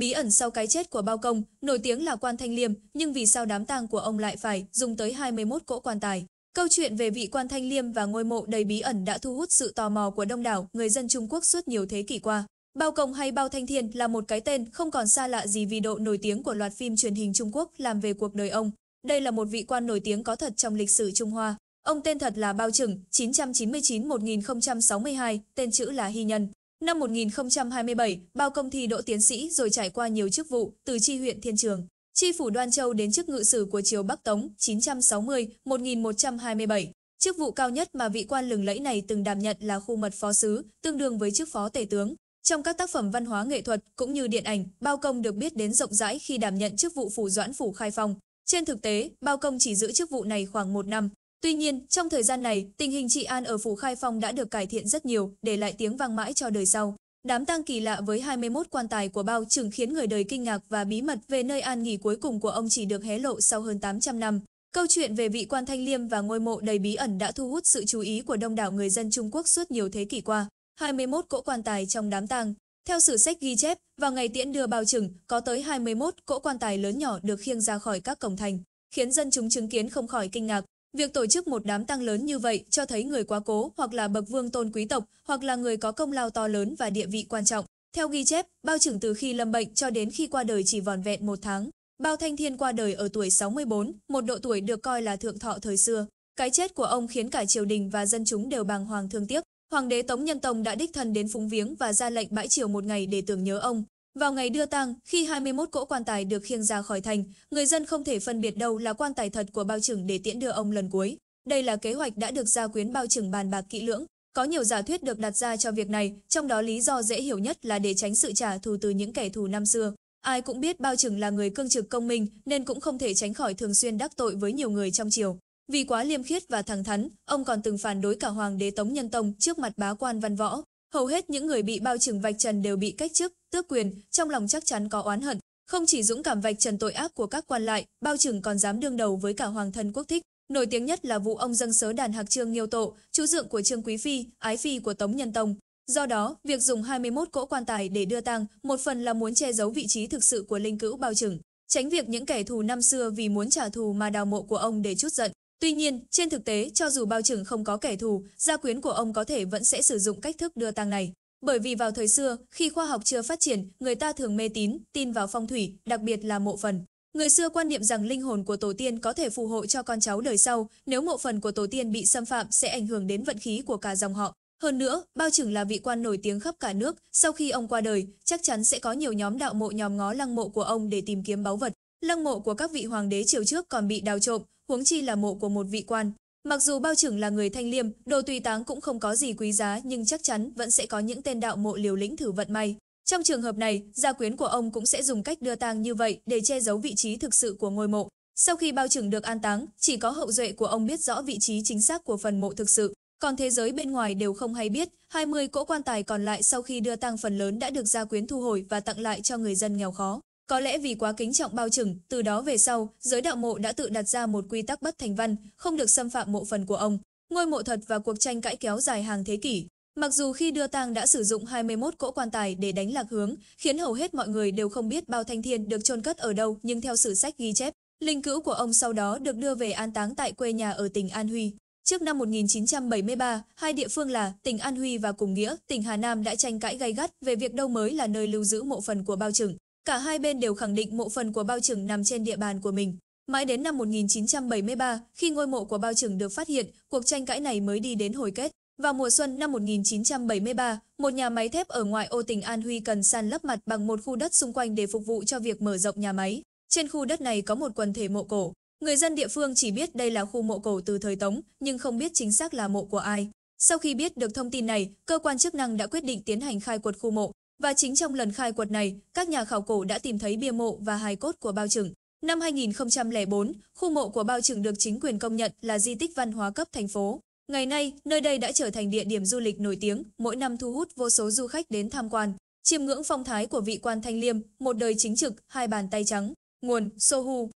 Bí ẩn sau cái chết của Bao Công, nổi tiếng là quan thanh liêm, nhưng vì sao đám tang của ông lại phải dùng tới 21 cỗ quan tài? Câu chuyện về vị quan thanh liêm và ngôi mộ đầy bí ẩn đã thu hút sự tò mò của đông đảo người dân Trung Quốc suốt nhiều thế kỷ qua. Bao Công hay Bao Thanh Thiên là một cái tên không còn xa lạ gì vì độ nổi tiếng của loạt phim truyền hình Trung Quốc làm về cuộc đời ông. Đây là một vị quan nổi tiếng có thật trong lịch sử Trung Hoa. Ông tên thật là Bao Trừng, 999-1062, tên chữ là Hy Nhân. Năm 1027, Bao Công thi đỗ tiến sĩ rồi trải qua nhiều chức vụ, từ tri huyện Thiên Trường, tri phủ Đoan Châu đến chức ngự sử của triều Bắc Tống 960-1127. Chức vụ cao nhất mà vị quan lừng lẫy này từng đảm nhận là khu mật phó sứ, tương đương với chức phó tể tướng. Trong các tác phẩm văn hóa nghệ thuật cũng như điện ảnh, Bao Công được biết đến rộng rãi khi đảm nhận chức vụ phủ doãn phủ khai phong. Trên thực tế, Bao Công chỉ giữ chức vụ này khoảng một năm, Tuy nhiên, trong thời gian này, tình hình trị an ở phủ Khai Phong đã được cải thiện rất nhiều, để lại tiếng vang mãi cho đời sau. Đám tang kỳ lạ với 21 quan tài của bao trưởng khiến người đời kinh ngạc và bí mật về nơi an nghỉ cuối cùng của ông chỉ được hé lộ sau hơn 800 năm. Câu chuyện về vị quan thanh liêm và ngôi mộ đầy bí ẩn đã thu hút sự chú ý của đông đảo người dân Trung Quốc suốt nhiều thế kỷ qua. 21 cỗ quan tài trong đám tang. Theo sử sách ghi chép, vào ngày tiễn đưa bao trừng, có tới 21 cỗ quan tài lớn nhỏ được khiêng ra khỏi các cổng thành, khiến dân chúng chứng kiến không khỏi kinh ngạc. Việc tổ chức một đám tang lớn như vậy cho thấy người quá cố hoặc là bậc vương tôn quý tộc hoặc là người có công lao to lớn và địa vị quan trọng. Theo ghi chép, bao trưởng từ khi lâm bệnh cho đến khi qua đời chỉ vòn vẹn một tháng. Bao Thanh Thiên qua đời ở tuổi 64, một độ tuổi được coi là thượng thọ thời xưa. Cái chết của ông khiến cả triều đình và dân chúng đều bàng hoàng thương tiếc. Hoàng đế Tống Nhân Tông đã đích thân đến phúng viếng và ra lệnh bãi triều một ngày để tưởng nhớ ông. Vào ngày đưa tang, khi 21 cỗ quan tài được khiêng ra khỏi thành, người dân không thể phân biệt đâu là quan tài thật của bao trưởng để tiễn đưa ông lần cuối. Đây là kế hoạch đã được gia quyến bao trưởng bàn bạc kỹ lưỡng. Có nhiều giả thuyết được đặt ra cho việc này, trong đó lý do dễ hiểu nhất là để tránh sự trả thù từ những kẻ thù năm xưa. Ai cũng biết bao trưởng là người cương trực công minh nên cũng không thể tránh khỏi thường xuyên đắc tội với nhiều người trong triều. Vì quá liêm khiết và thẳng thắn, ông còn từng phản đối cả hoàng đế Tống Nhân Tông trước mặt bá quan văn võ. Hầu hết những người bị bao trừng vạch trần đều bị cách chức, tước quyền, trong lòng chắc chắn có oán hận. Không chỉ dũng cảm vạch trần tội ác của các quan lại, bao trừng còn dám đương đầu với cả hoàng thân quốc thích. Nổi tiếng nhất là vụ ông dâng sớ đàn hạc trương nghiêu tổ, chú dượng của trương quý phi, ái phi của Tống Nhân Tông. Do đó, việc dùng 21 cỗ quan tài để đưa tang, một phần là muốn che giấu vị trí thực sự của linh cữu bao trừng, tránh việc những kẻ thù năm xưa vì muốn trả thù mà đào mộ của ông để chút giận, Tuy nhiên, trên thực tế, cho dù bao trưởng không có kẻ thù, gia quyến của ông có thể vẫn sẽ sử dụng cách thức đưa tang này. Bởi vì vào thời xưa, khi khoa học chưa phát triển, người ta thường mê tín, tin vào phong thủy, đặc biệt là mộ phần. Người xưa quan niệm rằng linh hồn của tổ tiên có thể phù hộ cho con cháu đời sau, nếu mộ phần của tổ tiên bị xâm phạm sẽ ảnh hưởng đến vận khí của cả dòng họ. Hơn nữa, Bao trưởng là vị quan nổi tiếng khắp cả nước, sau khi ông qua đời, chắc chắn sẽ có nhiều nhóm đạo mộ nhòm ngó lăng mộ của ông để tìm kiếm báu vật. Lăng mộ của các vị hoàng đế triều trước còn bị đào trộm, huống chi là mộ của một vị quan. Mặc dù bao trưởng là người thanh liêm, đồ tùy táng cũng không có gì quý giá nhưng chắc chắn vẫn sẽ có những tên đạo mộ liều lĩnh thử vận may. Trong trường hợp này, gia quyến của ông cũng sẽ dùng cách đưa tang như vậy để che giấu vị trí thực sự của ngôi mộ. Sau khi bao trưởng được an táng, chỉ có hậu duệ của ông biết rõ vị trí chính xác của phần mộ thực sự, còn thế giới bên ngoài đều không hay biết, 20 cỗ quan tài còn lại sau khi đưa tang phần lớn đã được gia quyến thu hồi và tặng lại cho người dân nghèo khó. Có lẽ vì quá kính trọng bao trừng, từ đó về sau, giới đạo mộ đã tự đặt ra một quy tắc bất thành văn, không được xâm phạm mộ phần của ông. Ngôi mộ thật và cuộc tranh cãi kéo dài hàng thế kỷ. Mặc dù khi đưa tang đã sử dụng 21 cỗ quan tài để đánh lạc hướng, khiến hầu hết mọi người đều không biết bao thanh thiên được chôn cất ở đâu, nhưng theo sử sách ghi chép, linh cữu của ông sau đó được đưa về an táng tại quê nhà ở tỉnh An Huy. Trước năm 1973, hai địa phương là tỉnh An Huy và Cùng Nghĩa, tỉnh Hà Nam đã tranh cãi gay gắt về việc đâu mới là nơi lưu giữ mộ phần của Bao Trừng. Cả hai bên đều khẳng định mộ phần của Bao Trừng nằm trên địa bàn của mình. Mãi đến năm 1973, khi ngôi mộ của Bao Trừng được phát hiện, cuộc tranh cãi này mới đi đến hồi kết. Vào mùa xuân năm 1973, một nhà máy thép ở ngoại ô tỉnh An Huy cần san lấp mặt bằng một khu đất xung quanh để phục vụ cho việc mở rộng nhà máy. Trên khu đất này có một quần thể mộ cổ. Người dân địa phương chỉ biết đây là khu mộ cổ từ thời Tống, nhưng không biết chính xác là mộ của ai. Sau khi biết được thông tin này, cơ quan chức năng đã quyết định tiến hành khai quật khu mộ, và chính trong lần khai quật này, các nhà khảo cổ đã tìm thấy bia mộ và hài cốt của Bao Trừng. Năm 2004, khu mộ của Bao Trừng được chính quyền công nhận là di tích văn hóa cấp thành phố. Ngày nay, nơi đây đã trở thành địa điểm du lịch nổi tiếng, mỗi năm thu hút vô số du khách đến tham quan, chiêm ngưỡng phong thái của vị quan thanh liêm, một đời chính trực, hai bàn tay trắng. Nguồn, Sohu